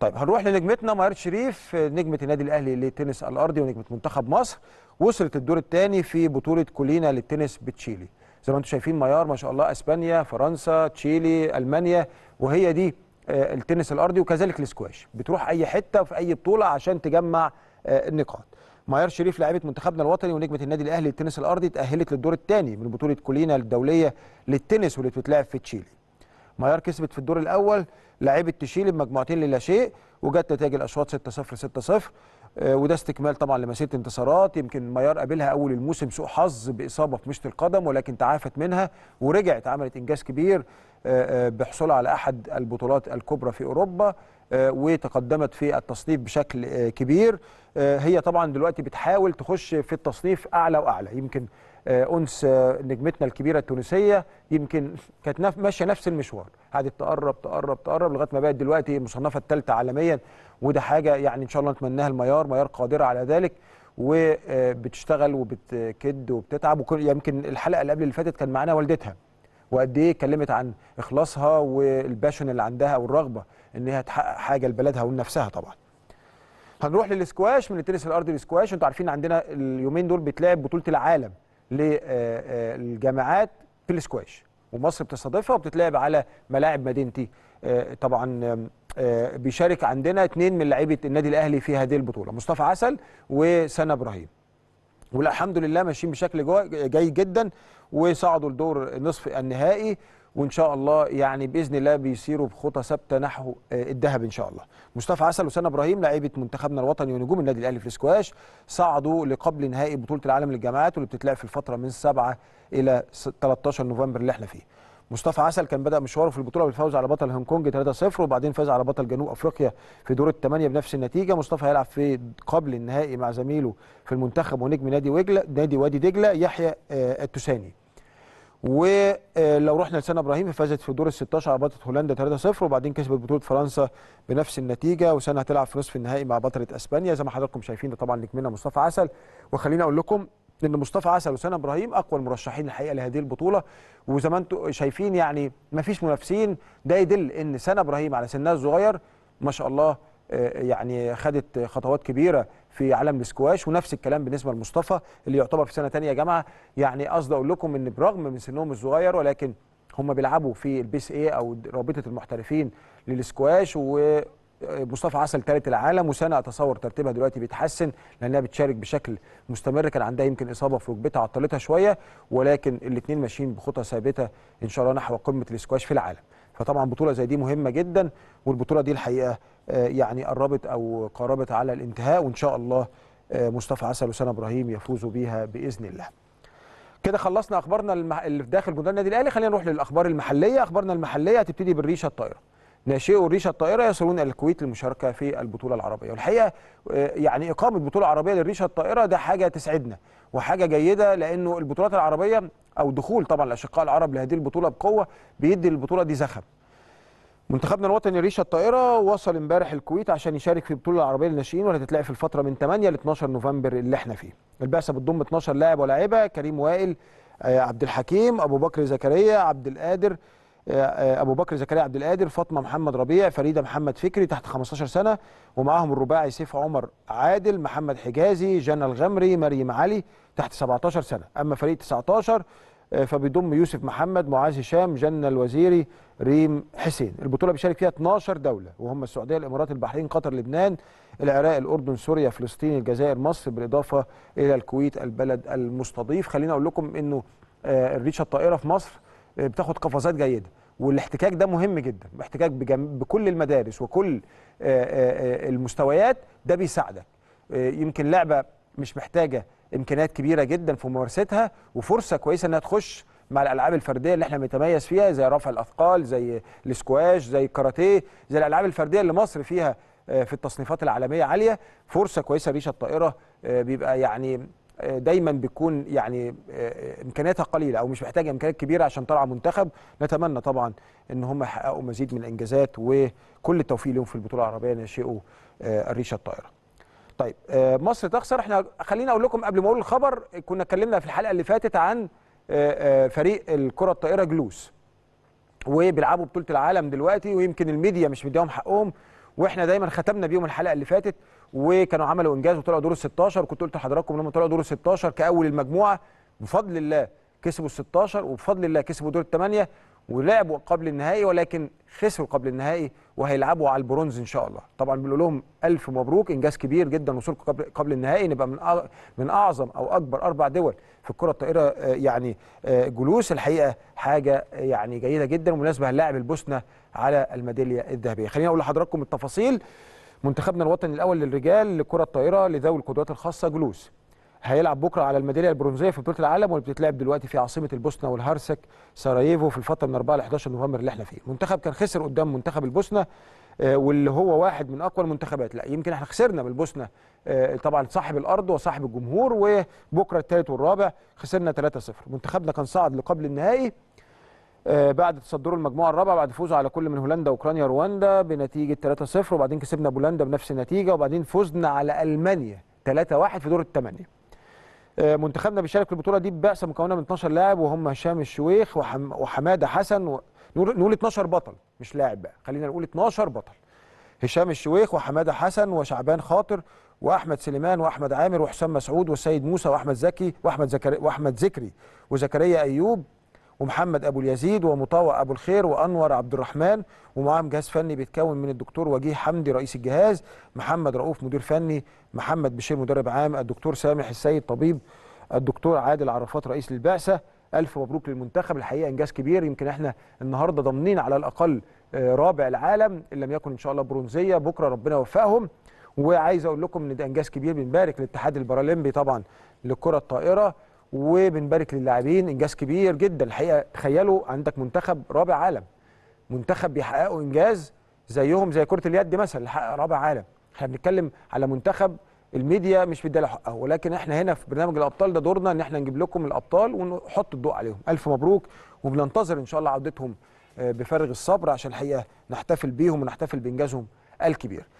طيب هنروح لنجمتنا ماهر شريف نجمه النادي الاهلي للتنس الارضي ونجمه منتخب مصر وصلت الدور الثاني في بطوله كولينا للتنس بتشيلي زي ما انتم شايفين ميار ما شاء الله اسبانيا فرنسا تشيلي المانيا وهي دي آه، التنس الارضي وكذلك الاسكواش بتروح اي حته في اي بطوله عشان تجمع النقاط آه، ميار شريف لاعبه منتخبنا الوطني ونجمه النادي الاهلي للتنس الارضي تاهلت للدور الثاني من بطوله كولينا الدوليه للتنس واللي بتتلعب في تشيلي مايار كسبت في الدور الاول لعبت تشيل بمجموعتين للا شيء وجت نتائج الاشواط 6-0 6-0 آه، وده استكمال طبعا لمسيره انتصارات يمكن ميار قابلها اول الموسم سوء حظ باصابه في مشط القدم ولكن تعافت منها ورجعت عملت انجاز كبير آه، آه، بحصولها على احد البطولات الكبرى في اوروبا وتقدمت في التصنيف بشكل كبير هي طبعا دلوقتي بتحاول تخش في التصنيف اعلى واعلى يمكن آه، انس آه، نجمتنا الكبيره التونسيه يمكن كانت ماشيه نفس المشوار قعدت تقرب تقرب تقرب لغايه ما بقت دلوقتي مصنفه الثالثه عالميا وده حاجه يعني ان شاء الله نتمناها الميار ميار قادره على ذلك وبتشتغل آه، وبتكد وبتتعب وكل يعني يمكن الحلقه اللي قبل اللي فاتت كان معانا والدتها وقد ايه اتكلمت عن اخلاصها والباشن اللي عندها والرغبه ان هي تحقق حاجه لبلدها ولنفسها طبعا هنروح للسكواش من التنس الارضي للسكواش انتوا عارفين عندنا اليومين دول بتلعب بطوله العالم للجامعات في الاسكواش ومصر بتستضيفها وبتتلعب على ملاعب مدينتي آه، طبعا آه، بيشارك عندنا اثنين من لعيبه النادي الاهلي في هذه البطوله مصطفى عسل وسنه ابراهيم والحمد لله ماشيين بشكل جيد جدا وصعدوا لدور نصف النهائي وان شاء الله يعني باذن الله بيسيروا بخطى ثابته نحو آه، الذهب ان شاء الله مصطفى عسل وسنة ابراهيم لعيبه منتخبنا الوطني ونجوم النادي الاهلي في الاسكواش صعدوا لقبل نهائي بطوله العالم للجامعات واللي بتتلعب في الفتره من 7 الى 13 نوفمبر اللي احنا فيه مصطفى عسل كان بدا مشواره في البطوله بالفوز على بطل هونج كونج 3-0 وبعدين فاز على بطل جنوب افريقيا في دور الثمانيه بنفس النتيجه مصطفى هيلعب في قبل النهائي مع زميله في المنتخب ونجم نادي وجله نادي وادي دجله يحيى آه، التوساني. ولو رحنا لسنة ابراهيم فازت في دور ال 16 على هولندا 3-0 وبعدين كسبت بطوله فرنسا بنفس النتيجه وسنه هتلعب في نصف النهائي مع بطله اسبانيا زي ما حضراتكم شايفين ده طبعا نجمنا مصطفى عسل وخليني اقول لكم ان مصطفى عسل وسنة ابراهيم اقوى المرشحين الحقيقه لهذه البطوله وزي ما انتم شايفين يعني ما فيش منافسين ده يدل ان سنة ابراهيم على سنها الصغير ما شاء الله آه، يعني خدت خطوات كبيره في عالم السكواش ونفس الكلام بالنسبه لمصطفى اللي يعتبر في سنه ثانيه جامعه يعني قصدي اقول لكم ان برغم من سنهم الصغير ولكن هم بيلعبوا في البيس اي او رابطه المحترفين للسكواش و مصطفى عسل ثالث العالم وسنه اتصور ترتيبها دلوقتي بيتحسن لانها بتشارك بشكل مستمر كان عندها يمكن اصابه في ركبتها عطلتها شويه ولكن الاثنين ماشيين بخطى ثابته ان شاء الله نحو قمه الاسكواش في العالم فطبعا بطوله زي دي مهمه جدا والبطوله دي الحقيقه آه، يعني قربت او قربت على الانتهاء وان شاء الله آه، مصطفى عسل وسام ابراهيم يفوزوا بيها باذن الله. كده خلصنا اخبارنا اللي في داخل جدران النادي الاهلي خلينا نروح للاخبار المحليه، اخبارنا المحليه هتبتدي بالريشه الطايره. ناشئو الريشه الطائره يصلون الى الكويت للمشاركه في البطوله العربيه والحقيقه آه، يعني اقامه بطوله عربيه للريشه الطائره ده حاجه تسعدنا وحاجه جيده لانه البطولات العربيه او دخول طبعا الاشقاء العرب لهذه البطوله بقوه بيدي البطوله دي زخم منتخبنا الوطني ريشه الطائره وصل امبارح الكويت عشان يشارك في البطوله العربيه للناشئين واللي هتتلعب في الفتره من 8 ل 12 نوفمبر اللي احنا فيه. البعثه بتضم 12 لاعب ولاعيبه كريم وائل آه، عبد الحكيم ابو بكر زكريا عبد القادر آه، ابو بكر زكريا عبد القادر فاطمه محمد ربيع فريده محمد فكري تحت 15 سنه ومعاهم الرباعي سيف عمر عادل محمد حجازي جنى الغمري مريم علي تحت 17 سنه اما فريق 19 آه، فبيضم يوسف محمد معاذ هشام جنى الوزيري ريم حسين البطوله بيشارك فيها 12 دوله وهم السعوديه الامارات البحرين قطر لبنان العراق الاردن سوريا فلسطين الجزائر مصر بالاضافه الى الكويت البلد المستضيف خليني اقول لكم انه الريشه آه، الطائره في مصر بتاخد قفزات جيده والاحتكاك ده مهم جدا الاحتكاك بكل المدارس وكل المستويات ده بيساعدك يمكن لعبه مش محتاجه امكانيات كبيره جدا في ممارستها وفرصه كويسه انها تخش مع الالعاب الفرديه اللي احنا بنتميز فيها زي رفع الاثقال زي الاسكواش زي الكاراتيه زي الالعاب الفرديه اللي مصر فيها في التصنيفات العالميه عاليه فرصه كويسه ريشه الطائره بيبقى يعني دايما بتكون يعني آه، آه، امكانياتها قليله او مش محتاجه امكانيات كبيره عشان ترعى منتخب نتمنى طبعا ان هم يحققوا مزيد من الانجازات وكل التوفيق لهم في البطوله العربيه ناشئوا آه، الريشه الطائره طيب مصر تخسر احنا خليني اقول لكم قبل ما اقول الخبر كنا اتكلمنا في الحلقه اللي فاتت عن فريق الكره الطائره جلوس وبيلعبوا بطوله العالم دلوقتي ويمكن الميديا مش مديهم حقهم واحنا دايما ختمنا بيهم الحلقه اللي فاتت وكانوا عملوا انجاز وطلعوا دور ال 16 وكنت قلت لحضراتكم هم طلعوا دور ال 16 كاول المجموعه بفضل الله كسبوا ال 16 وبفضل الله كسبوا دور الثمانيه ولعبوا قبل النهائي ولكن خسروا قبل النهائي وهيلعبوا على البرونز ان شاء الله طبعا بنقول لهم الف مبروك انجاز كبير جدا وصولكم قبل قبل النهائي نبقى من من اعظم او اكبر اربع دول في الكره الطائره آه، يعني آه، جلوس الحقيقه حاجه آه، يعني جيده جدا ومناسبه هنلاعب البوسنه على الميداليه الذهبيه خلينا اقول لحضراتكم التفاصيل منتخبنا الوطني الاول للرجال لكره الطائره لذوي القدرات الخاصه جلوس هيلعب بكره على الميداليه البرونزيه في بطوله العالم واللي بتتلعب دلوقتي في عاصمه البوسنه والهرسك سراييفو في الفتره من 4 ل 11 نوفمبر اللي احنا فيه المنتخب كان خسر قدام منتخب البوسنه آه، واللي هو واحد من اقوى المنتخبات لا يمكن احنا خسرنا من البوسنه آه، طبعا صاحب الارض وصاحب الجمهور وبكره الثالث والرابع خسرنا 3-0 منتخبنا كان صعد لقبل النهائي آه، بعد تصدره المجموعه الرابعه بعد فوزه على كل من هولندا واوكرانيا رواندا بنتيجه 3-0 وبعدين كسبنا بولندا بنفس النتيجه وبعدين فزنا على المانيا 3-1 في دور الثمانيه آه، منتخبنا بيشارك في البطوله دي ببعثه مكونه من 12 لاعب وهم هشام الشويخ وحم وحماده حسن و... نقول 12 بطل مش لاعب بقى خلينا نقول 12 بطل هشام الشويخ وحماده حسن وشعبان خاطر واحمد سليمان واحمد عامر وحسام مسعود والسيد موسى واحمد زكي واحمد زكري واحمد ذكري وزكريا ايوب ومحمد ابو اليزيد ومطوع ابو الخير وانور عبد الرحمن ومعاهم جهاز فني بيتكون من الدكتور وجيه حمدي رئيس الجهاز محمد رؤوف مدير فني محمد بشير مدرب عام الدكتور سامح السيد طبيب الدكتور عادل عرفات رئيس البعثه الف مبروك للمنتخب الحقيقه انجاز كبير يمكن احنا النهارده ضامنين على الاقل آه، رابع العالم ان لم يكن ان شاء الله برونزيه بكره ربنا يوفقهم وعايز اقول لكم ان ده انجاز كبير بنبارك للاتحاد البارالمبي طبعا للكره الطائره وبنبارك للاعبين انجاز كبير جدا الحقيقه تخيلوا عندك منتخب رابع عالم منتخب بيحققوا انجاز زيهم زي كره اليد مثلا اللي حقق رابع عالم احنا بنتكلم على منتخب الميديا مش مديله حقها ولكن احنا هنا في برنامج الابطال ده دورنا ان احنا نجيب لكم الابطال ونحط الضوء عليهم الف مبروك وبننتظر ان شاء الله عودتهم آه، بفارغ الصبر عشان الحقيقه نحتفل بيهم ونحتفل بانجازهم الكبير